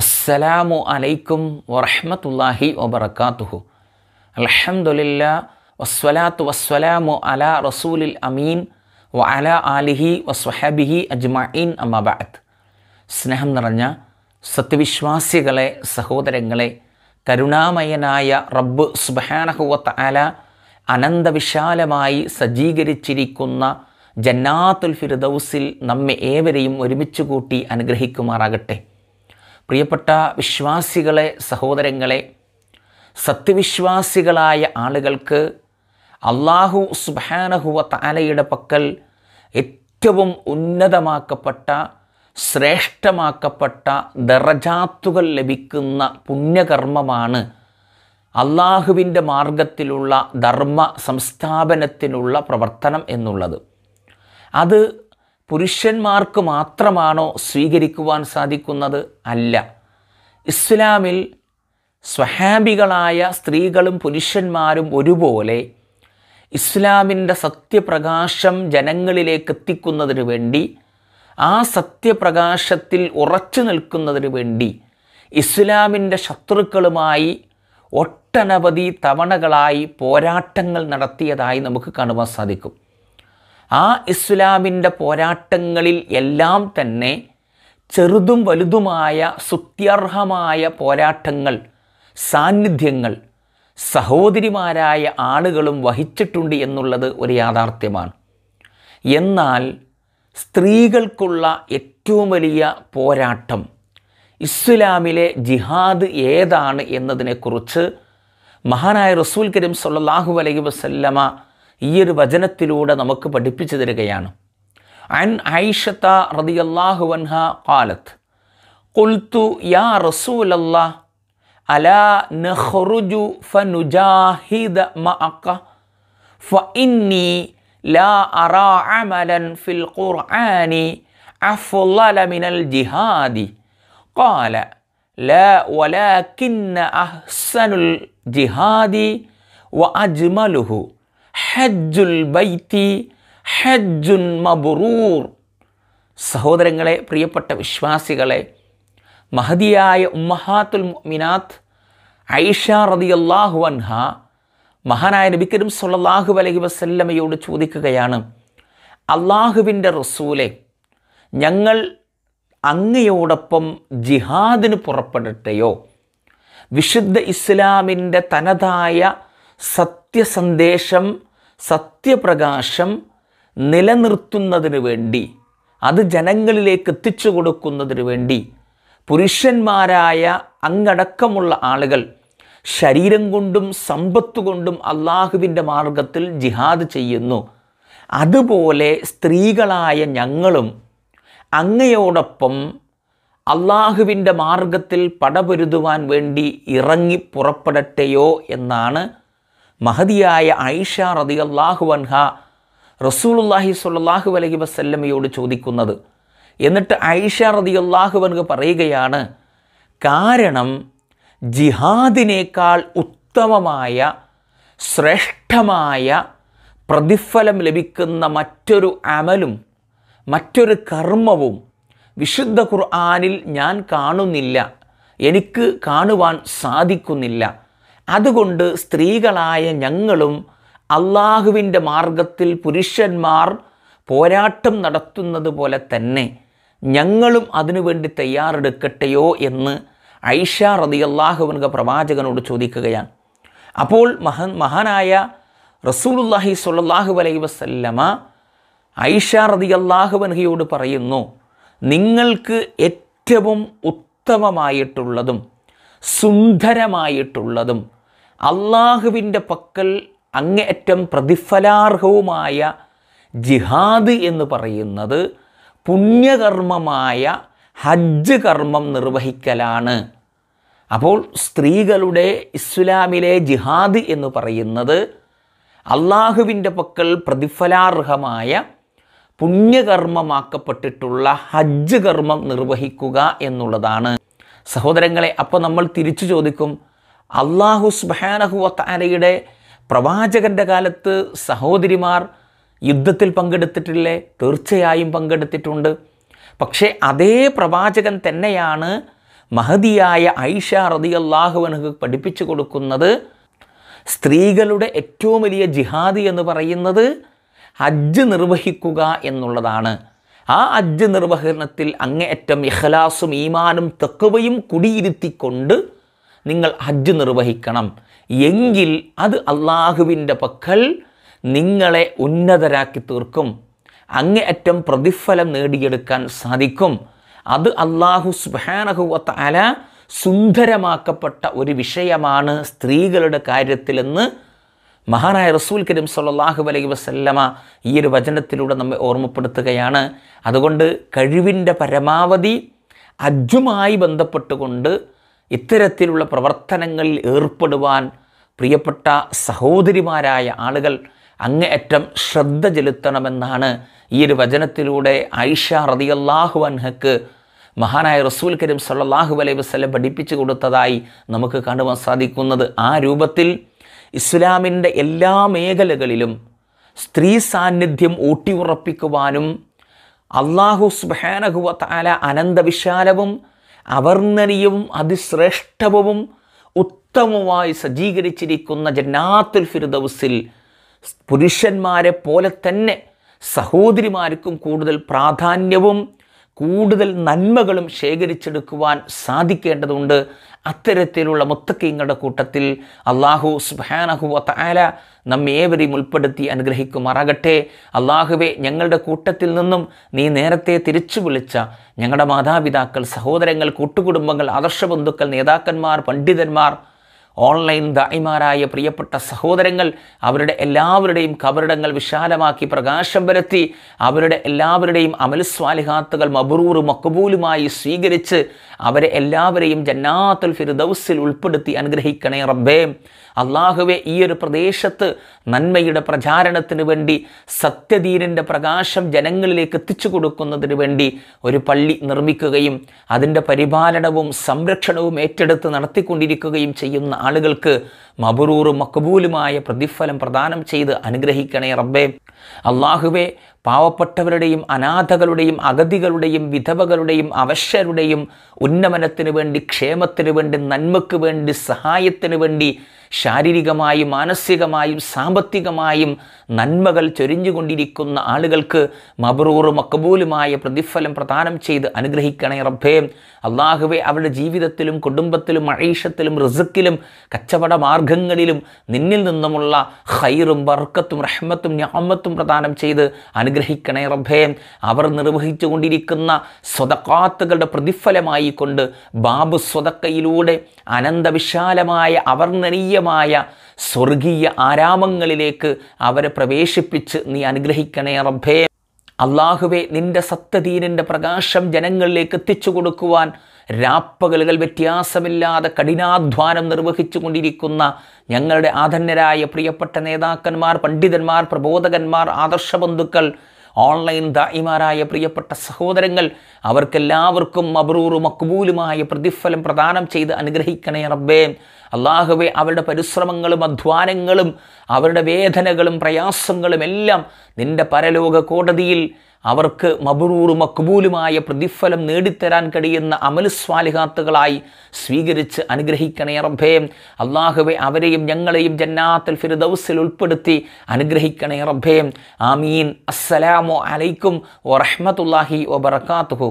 അസ്സലാമു അലൈക്കും വറഹമത്തല്ലാഹി വബർക്കാത്തുഹു അലഹമുല്ല വസ്വലാത്തു വസ്വലാമു അല റസൂലിൽ അമീൻ വ അല ആലിഹി വസ്വഹാബിഹി അജ്മീൻ അമ്മബാത്ത് സ്നേഹം നിറഞ്ഞ സത്യവിശ്വാസികളെ സഹോദരങ്ങളെ കരുണാമയനായ റബ്ബ് സുബാനഹുവത്ത് അല അനന്തവിശാലമായി സജ്ജീകരിച്ചിരിക്കുന്ന ജന്നാത്തുൽ ഫിർദൗസിൽ നമ്മെ ഏവരെയും ഒരുമിച്ച് കൂട്ടി അനുഗ്രഹിക്കുമാറാകട്ടെ പ്രിയപ്പെട്ട വിശ്വാസികളെ സഹോദരങ്ങളെ സത്യവിശ്വാസികളായ ആളുകൾക്ക് അള്ളാഹു സുബാനഹുവ താലയുടെ പക്കൽ ഏറ്റവും ഉന്നതമാക്കപ്പെട്ട ശ്രേഷ്ഠമാക്കപ്പെട്ട ദറജാത്തുകൾ ലഭിക്കുന്ന പുണ്യകർമ്മമാണ് അള്ളാഹുവിൻ്റെ മാർഗത്തിലുള്ള ധർമ്മ സംസ്ഥാപനത്തിനുള്ള പ്രവർത്തനം എന്നുള്ളത് അത് പുരുഷന്മാർക്ക് മാത്രമാണോ സ്വീകരിക്കുവാൻ സാധിക്കുന്നത് അല്ല ഇസ്ലാമിൽ സ്വഹാബികളായ സ്ത്രീകളും പുരുഷന്മാരും ഒരുപോലെ ഇസ്ലാമിൻ്റെ സത്യപ്രകാശം ജനങ്ങളിലേക്ക് എത്തിക്കുന്നതിന് വേണ്ടി ആ സത്യപ്രകാശത്തിൽ ഉറച്ചു നിൽക്കുന്നതിന് വേണ്ടി ഇസ്ലാമിൻ്റെ ശത്രുക്കളുമായി ഒട്ടനവധി തവണകളായി പോരാട്ടങ്ങൾ നടത്തിയതായി നമുക്ക് കാണുവാൻ സാധിക്കും ആ ഇസ്ലാമിൻ്റെ പോരാട്ടങ്ങളിൽ എല്ലാം തന്നെ ചെറുതും വലുതുമായ സുത്യർഹമായ പോരാട്ടങ്ങൾ സാന്നിധ്യങ്ങൾ സഹോദരിമാരായ ആളുകളും വഹിച്ചിട്ടുണ്ട് എന്നുള്ളത് ഒരു യാഥാർത്ഥ്യമാണ് എന്നാൽ സ്ത്രീകൾക്കുള്ള ഏറ്റവും വലിയ പോരാട്ടം ഇസ്ലാമിലെ ജിഹാദ് ഏതാണ് എന്നതിനെക്കുറിച്ച് മഹാനായ റസൂൽ കരീം സല്ലാഹു അലൈഹി വസല്ലമ ഈ ഒരു വചനത്തിലൂടെ നമുക്ക് പഠിപ്പിച്ചു തരികയാണ് അൻ ഐഷത്ത റതിയല്ലാഹു വൻഹ കാലത്ത് കൊൽത്തു യാ റസൂലല്ല അലാ നഹ്റുജു ഫനുജാഹിദ മഅക്ക ഫഇന്നി ലാ അറാ അമലൻ ഫിൽ ഖുർആനി أفضل من الجهاد قال لا ولكن أحسن الجهاد وأجمله ഹജ്ജുൽ ബൈത്തി ഹജ്ജുൻ മബുറൂർ സഹോദരങ്ങളെ പ്രിയപ്പെട്ട വിശ്വാസികളെ മഹതിയായ ഉമ്മഹാത്തുൽ മിനാത്ത് ഐഷ റതി അള്ളാഹു അൻഹ മഹാനായ നബിക്കരും സൊല്ലാഹു അലഹി വസല്ലമയോട് ചോദിക്കുകയാണ് അള്ളാഹുവിൻ്റെ റസൂലെ ഞങ്ങൾ അങ്ങയോടൊപ്പം ജിഹാദിന് പുറപ്പെടട്ടെയോ വിശുദ്ധ ഇസ്ലാമിൻ്റെ തനതായ സത്യസന്ദേശം സത്യപ്രകാശം നിലനിർത്തുന്നതിന് വേണ്ടി അത് ജനങ്ങളിലേക്ക് എത്തിച്ചു കൊടുക്കുന്നതിന് വേണ്ടി പുരുഷന്മാരായ അങ്ങടക്കമുള്ള ആളുകൾ ശരീരം കൊണ്ടും സമ്പത്ത് കൊണ്ടും അള്ളാഹുവിൻ്റെ മാർഗത്തിൽ ജിഹാദ് ചെയ്യുന്നു അതുപോലെ സ്ത്രീകളായ ഞങ്ങളും അങ്ങയോടൊപ്പം അള്ളാഹുവിൻ്റെ മാർഗത്തിൽ പടപൊരുതുവാൻ വേണ്ടി ഇറങ്ങി പുറപ്പെടട്ടെയോ എന്നാണ് മഹതിയായ ഐഷ റതിയല്ലാഹു അൻഹ റസൂലുല്ലാഹി സാഹു അലഹി വസ്ല്ലമയോട് ചോദിക്കുന്നത് എന്നിട്ട് ഐഷ അള്ളാഹു അൻഹ പറയുകയാണ് കാരണം ജിഹാദിനേക്കാൾ ഉത്തമമായ ശ്രേഷ്ഠമായ പ്രതിഫലം ലഭിക്കുന്ന മറ്റൊരു അമലും മറ്റൊരു കർമ്മവും വിശുദ്ധ ഖുർആാനിൽ ഞാൻ കാണുന്നില്ല എനിക്ക് കാണുവാൻ സാധിക്കുന്നില്ല അതുകൊണ്ട് സ്ത്രീകളായ ഞങ്ങളും അള്ളാഹുവിൻ്റെ മാർഗത്തിൽ പുരുഷന്മാർ പോരാട്ടം നടത്തുന്നത് പോലെ തന്നെ ഞങ്ങളും അതിനുവേണ്ടി തയ്യാറെടുക്കട്ടെയോ എന്ന് ഐഷ റതി അള്ളാഹുവിനുക പ്രവാചകനോട് ചോദിക്കുകയാണ് അപ്പോൾ മഹൻ മഹാനായ റസൂലുല്ലാഹി സുല്ലാഹു വലൈ വസല്ലമ ഐഷ റതി അള്ളാഹുവൻഹയോട് പറയുന്നു നിങ്ങൾക്ക് ഏറ്റവും ഉത്തമമായിട്ടുള്ളതും സുന്ദരമായിട്ടുള്ളതും അള്ളാഹുവിൻ്റെ പക്കൽ അങ്ങേയറ്റം പ്രതിഫലാർഹവുമായ ജിഹാദ് എന്ന് പറയുന്നത് പുണ്യകർമ്മമായ ഹജ്ജ് കർമ്മം നിർവഹിക്കലാണ് അപ്പോൾ സ്ത്രീകളുടെ ഇസ്ലാമിലെ ജിഹാദ് എന്ന് പറയുന്നത് അള്ളാഹുവിൻ്റെ പക്കൽ പ്രതിഫലാർഹമായ പുണ്യകർമ്മമാക്കപ്പെട്ടിട്ടുള്ള ഹജ്ജ് കർമ്മം നിർവഹിക്കുക എന്നുള്ളതാണ് സഹോദരങ്ങളെ അപ്പോൾ നമ്മൾ തിരിച്ചു ചോദിക്കും അള്ളാഹു സുബാനഹു താരയുടെ പ്രവാചകൻ്റെ കാലത്ത് സഹോദരിമാർ യുദ്ധത്തിൽ പങ്കെടുത്തിട്ടില്ലേ തീർച്ചയായും പങ്കെടുത്തിട്ടുണ്ട് പക്ഷേ അതേ പ്രവാചകൻ തന്നെയാണ് മഹതിയായ ഐഷ റതി അള്ളാഹുവനക്ക് പഠിപ്പിച്ചു കൊടുക്കുന്നത് സ്ത്രീകളുടെ ഏറ്റവും വലിയ ജിഹാദി എന്ന് പറയുന്നത് ഹജ്ജ് നിർവഹിക്കുക എന്നുള്ളതാണ് ആ അജ്ജ് നിർവഹണത്തിൽ അങ്ങേയറ്റം ഇഖ്ലാസും ഈമാനും തെക്കവയും കുടിയിരുത്തിക്കൊണ്ട് നിങ്ങൾ ഹജ്ജ് നിർവഹിക്കണം എങ്കിൽ അത് അള്ളാഹുവിൻ്റെ പക്കൽ നിങ്ങളെ ഉന്നതരാക്കി തീർക്കും അങ്ങേയറ്റം പ്രതിഫലം നേടിയെടുക്കാൻ സാധിക്കും അത് അള്ളാഹു സുഹാനഹുവത്ത അല സുന്ദരമാക്കപ്പെട്ട ഒരു വിഷയമാണ് സ്ത്രീകളുടെ കാര്യത്തിലെന്ന് മഹാനായ റസൂൽ കരീം സല്ലാഹു അലൈഹി വസല്ലമ ഈ ഒരു വചനത്തിലൂടെ നമ്മെ ഓർമ്മപ്പെടുത്തുകയാണ് അതുകൊണ്ട് കഴിവിൻ്റെ പരമാവധി അജ്ജുമായി ബന്ധപ്പെട്ടുകൊണ്ട് ഇത്തരത്തിലുള്ള പ്രവർത്തനങ്ങളിൽ ഏർപ്പെടുവാൻ പ്രിയപ്പെട്ട സഹോദരിമാരായ ആളുകൾ അങ്ങേയറ്റം ശ്രദ്ധ ചെലുത്തണമെന്നാണ് ഈ ഒരു വചനത്തിലൂടെ ഐഷ റതിയല്ലാഹു അൻഹക്ക് മഹാനായ റസൂൽ കരീം സല്ലാഹു അലൈഹി വസല്ലം പഠിപ്പിച്ചു കൊടുത്തതായി നമുക്ക് കാണുവാൻ സാധിക്കുന്നത് ആ രൂപത്തിൽ ഇസ്ലാമിൻ്റെ എല്ലാ മേഖലകളിലും സ്ത്രീ സാന്നിധ്യം ഊട്ടിയുറപ്പിക്കുവാനും അള്ളാഹു സുബാനഹുവ അനന്തവിശാലവും അവർണ്ണനീയവും അതിശ്രേഷ്ഠവും ഉത്തമമായി സജ്ജീകരിച്ചിരിക്കുന്ന ജന്നാത്തുൽ ഫിർദൌസിൽ പുരുഷന്മാരെ പോലെ തന്നെ സഹോദരിമാർക്കും കൂടുതൽ പ്രാധാന്യവും കൂടുതൽ നന്മകളും ശേഖരിച്ചെടുക്കുവാൻ സാധിക്കേണ്ടതുണ്ട് അത്തരത്തിലുള്ള മുത്തക്കിങ്ങളുടെ കൂട്ടത്തിൽ അള്ളാഹു സുബാനഹു താല നമ്മേവരെയും ഉൾപ്പെടുത്തി അനുഗ്രഹിക്കുമാറാകട്ടെ അള്ളാഹുവെ ഞങ്ങളുടെ കൂട്ടത്തിൽ നിന്നും നീ നേരത്തെ തിരിച്ചു വിളിച്ച ഞങ്ങളുടെ മാതാപിതാക്കൾ സഹോദരങ്ങൾ കൂട്ടുകുടുംബങ്ങൾ ആദർശ ബന്ധുക്കൾ നേതാക്കന്മാർ പണ്ഡിതന്മാർ ഓൺലൈൻ ദായിമാരായ പ്രിയപ്പെട്ട സഹോദരങ്ങൾ അവരുടെ എല്ലാവരുടെയും കബറിടങ്ങൾ വിശാലമാക്കി പ്രകാശം വരുത്തി അവരുടെ എല്ലാവരുടെയും അമൽസ്വാലിഹാത്തുകൾ മബറൂറും മക്കബൂലുമായി സ്വീകരിച്ച് അവരെ എല്ലാവരെയും ജന്നാത്തുൽ ഫിർദൌസിൽ ഉൾപ്പെടുത്തി അനുഗ്രഹിക്കണേ റബ്ബേ അള്ളാഹുവെ ഈ ഒരു പ്രദേശത്ത് നന്മയുടെ പ്രചാരണത്തിന് വേണ്ടി സത്യധീരൻ്റെ പ്രകാശം ജനങ്ങളിലേക്ക് എത്തിച്ചു കൊടുക്കുന്നതിന് വേണ്ടി ഒരു പള്ളി നിർമ്മിക്കുകയും അതിൻ്റെ പരിപാലനവും സംരക്ഷണവും ഏറ്റെടുത്ത് നടത്തിക്കൊണ്ടിരിക്കുകയും ചെയ്യുന്ന ആളുകൾക്ക് മബറൂറും മക്കബൂലുമായ പ്രതിഫലം പ്രദാനം ചെയ്ത് അനുഗ്രഹിക്കണേ റബ്ബേ അള്ളാഹുവെ പാവപ്പെട്ടവരുടെയും അനാഥകളുടെയും അഗതികളുടെയും വിധവകളുടെയും അവശരുടെയും ഉന്നമനത്തിനു വേണ്ടി ക്ഷേമത്തിനു വേണ്ടി നന്മയ്ക്ക് വേണ്ടി സഹായത്തിനു വേണ്ടി ശാരീരികമായും മാനസികമായും സാമ്പത്തികമായും നന്മകൾ ചൊരിഞ്ഞുകൊണ്ടിരിക്കുന്ന ആളുകൾക്ക് മബ്രൂറും അക്കബൂലുമായ പ്രതിഫലം പ്രദാനം ചെയ്ത് അനുഗ്രഹിക്കണേ റബ്ബേ അള്ളാഹുവെ അവരുടെ ജീവിതത്തിലും കുടുംബത്തിലും മഴീഷത്തിലും റിസക്കിലും കച്ചവട മാർഗങ്ങളിലും നിന്നിൽ നിന്നുമുള്ള ഹൈറും ബർക്കത്തും റഹ്മത്തും ഞാമത്തും പ്രദാനം ചെയ്ത് അനുഗ്രഹിക്കണേ റബ്ബേ അവർ നിർവഹിച്ചു കൊണ്ടിരിക്കുന്ന സ്വതക്കാത്തുകളുടെ പ്രതിഫലമായി കൊണ്ട് ബാബു സ്വതക്കയിലൂടെ അനന്തവിശാലമായ അവർണ്ണനീയ നിത്യമായ സ്വർഗീയ ആരാമങ്ങളിലേക്ക് അവരെ പ്രവേശിപ്പിച്ച് നീ അനുഗ്രഹിക്കണേ റബ്ബേ അള്ളാഹുവെ നിന്റെ സത്യദീനിൻ്റെ പ്രകാശം ജനങ്ങളിലേക്ക് എത്തിച്ചു കൊടുക്കുവാൻ രാപ്പകലുകൾ വ്യത്യാസമില്ലാതെ കഠിനാധ്വാനം നിർവഹിച്ചു കൊണ്ടിരിക്കുന്ന ഞങ്ങളുടെ ആധന്യരായ പ്രിയപ്പെട്ട നേതാക്കന്മാർ പണ്ഡിതന്മാർ പ്രബോധകന്മാർ ബന്ധുക്കൾ ഓൺലൈൻ ദായിമാരായ പ്രിയപ്പെട്ട സഹോദരങ്ങൾ അവർക്കെല്ലാവർക്കും അബ്രൂറും മക്ബൂലുമായ പ്രതിഫലം പ്രദാനം ചെയ്ത് അനുഗ്രഹിക്കണേ റബ്ബേ അള്ളാഹുവെ അവരുടെ പരിശ്രമങ്ങളും അധ്വാനങ്ങളും അവരുടെ വേദനകളും പ്രയാസങ്ങളും എല്ലാം നിൻ്റെ പരലോക കോടതിയിൽ അവർക്ക് മബുറൂറും മക്ബൂലുമായ പ്രതിഫലം നേടിത്തരാൻ കഴിയുന്ന അമലുസ്വാലിഹാത്തുകളായി സ്വീകരിച്ച് അനുഗ്രഹിക്കണേ റബ്ബേ അള്ളാഹുവെ അവരെയും ഞങ്ങളെയും ജന്നാത്തൽ ഫിർദൌസിൽ ഉൾപ്പെടുത്തി അനുഗ്രഹിക്കണേ റബ്ബേ ആമീൻ അസ്സലാമു അലൈക്കും വറഹ്മത്തുള്ളാഹി വബറകാതുഹു